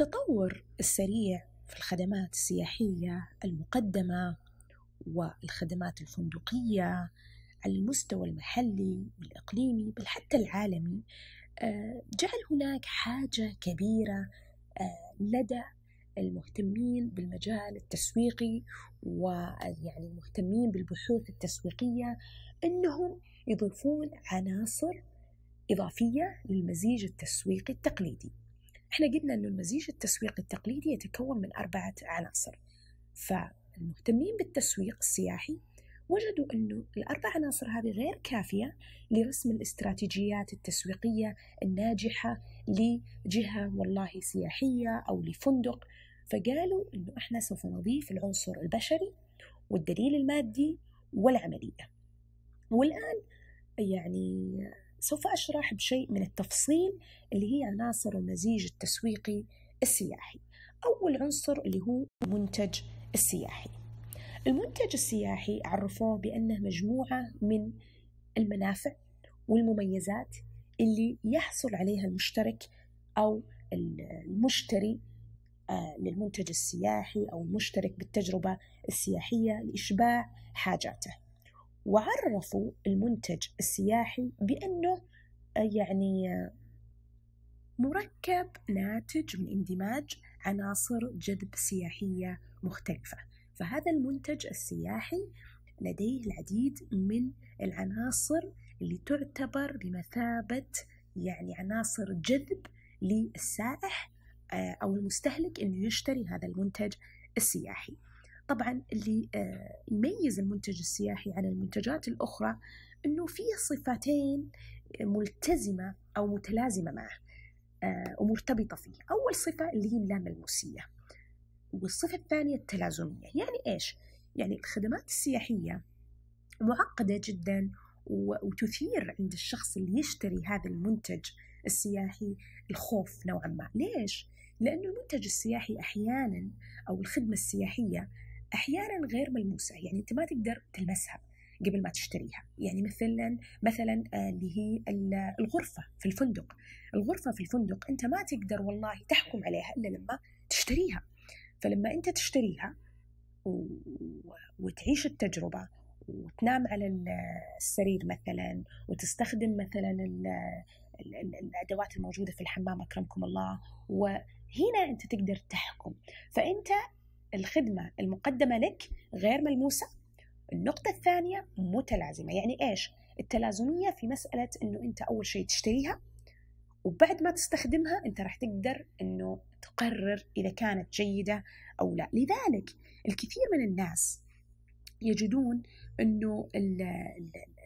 التطور السريع في الخدمات السياحية المقدمة والخدمات الفندقية على المستوى المحلي والإقليمي بل حتى العالمي آه، جعل هناك حاجة كبيرة آه، لدى المهتمين بالمجال التسويقي ويعني المهتمين بالبحوث التسويقية أنهم يضيفون عناصر إضافية للمزيج التسويقي التقليدي احنا قلنا انه المزيج التسويقي التقليدي يتكون من أربعة عناصر فالمهتمين بالتسويق السياحي وجدوا أنه الأربع عناصر هذه غير كافية لرسم الاستراتيجيات التسويقية الناجحة لجهة والله سياحية أو لفندق فقالوا أنه إحنا سوف نضيف العنصر البشري والدليل المادي والعملية والآن يعني سوف أشرح بشيء من التفصيل اللي هي عناصر المزيج التسويقي السياحي أول عنصر اللي هو المنتج السياحي المنتج السياحي عرفوه بأنه مجموعة من المنافع والمميزات اللي يحصل عليها المشترك أو المشتري آه، للمنتج السياحي أو المشترك بالتجربة السياحية لإشباع حاجاته وعرفوا المنتج السياحي بأنه آه، يعني آه، مركب ناتج من اندماج عناصر جذب سياحية مختلفة فهذا المنتج السياحي لديه العديد من العناصر اللي تعتبر بمثابة يعني عناصر جذب للسائح آه، أو المستهلك أنه يشتري هذا المنتج السياحي طبعا اللي آه، يميز المنتج السياحي عن المنتجات الأخرى أنه فيه صفتين ملتزمة أو متلازمة معه آه، ومرتبطة فيه أول صفة اللي هي اللاملموسية والصفة الثانية التلازمية يعني إيش؟ يعني الخدمات السياحية معقدة جدا وتثير عند الشخص اللي يشتري هذا المنتج السياحي الخوف نوعا ما ليش؟ لأنه المنتج السياحي أحيانا أو الخدمة السياحية احيانا غير ملموسه يعني انت ما تقدر تلمسها قبل ما تشتريها يعني مثلا مثلا آه، اللي هي الغرفه في الفندق الغرفه في الفندق انت ما تقدر والله تحكم عليها الا لما تشتريها فلما انت تشتريها و... وتعيش التجربه وتنام على السرير مثلا وتستخدم مثلا الادوات الموجوده في الحمام اكرمكم الله وهنا انت تقدر تحكم فانت الخدمة المقدمة لك غير ملموسة النقطة الثانية متلازمة يعني إيش؟ التلازمية في مسألة أنه أنت أول شيء تشتريها وبعد ما تستخدمها أنت راح تقدر أنه تقرر إذا كانت جيدة أو لا لذلك الكثير من الناس يجدون أنه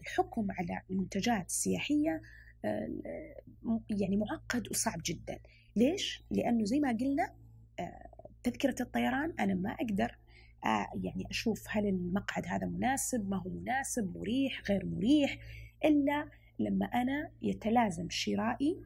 الحكم على المنتجات السياحية آه، يعني معقد وصعب جدا ليش؟ لأنه زي ما قلنا آه، تذكرة الطيران أنا ما أقدر آه، يعني أشوف هل المقعد هذا مناسب ما هو مناسب مريح غير مريح إلا لما أنا يتلازم شرائي